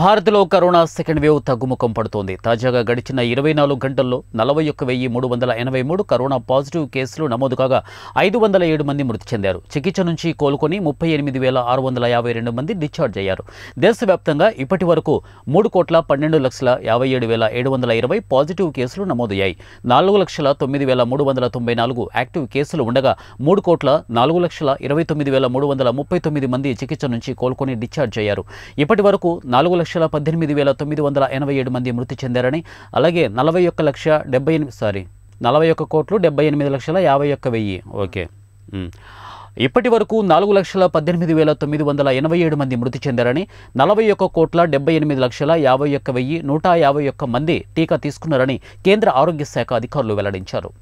భారత్లో corona second wave తగ్గుముఖం పడుతోంది తాజాగా గడిచిన ఇరవై నాలుగు గంటల్లో నలభై ఒక్క వెయ్యి మూడు వందల ఎనభై మూడు కరోనా పాజిటివ్ కేసులు నమోదు కాగా ఐదు వందల ఏడు మంది మృతి చెందారు చికిత్స నుంచి కోలుకొని ముప్పై ఎనిమిది వేల ఆరు వందల యాభై రెండు మంది డిశ్చార్జ్ అయ్యారు దేశవ్యాప్తంగా ఇప్పటి వరకు మూడు కోట్ల పన్నెండు లక్షల యాభై ఏడు వేల ఏడు వందల ఇరవై పాజిటివ్ కేసులు నమోదయ్యాయి నాలుగు లక్షల తొమ్మిది వేల మూడు వందల తొంభై నాలుగు యాక్టివ్ కేసులు ఉండగా మూడు కోట్ల నాలుగు లక్షల ఇరవై తొమ్మిది వేల మూడు వందల ముప్పై తొమ్మిది మంది చికిత్స నుంచి కోలుకొని డిశ్చార్జ్ అయ్యారు ఇప్పటి వరకు నాలుగు నాలుగు లక్షల పద్దెనిమిది వేల తొమ్మిది వందల ఎనభై ఏడు మంది మృతి చెందారని అలాగే నలభై ఒక్క లక్ష డెబ్బై ఎనిమిది సారీ నలభై ఒక్క కోట్లు డెబ్బై ఎనిమిది లక్షల యాభై ఒక్క వెయ్యి ఓకే ఇప్పటి వరకు నాలుగు లక్షల పద్దెనిమిది వేల తొమ్మిది వందల ఎనభై ఏడు మంది మృతి చెందారని నలభై ఒక్క కోట్ల డెబ్బై ఎనిమిది లక్షల యాభై ఒక్క వెయ్యి నూట యాభై ఒక్క మంది టీకా తీసుకున్నారని కేంద్ర ఆరోగ్య శాఖ అధికారులు వెల్లడించారు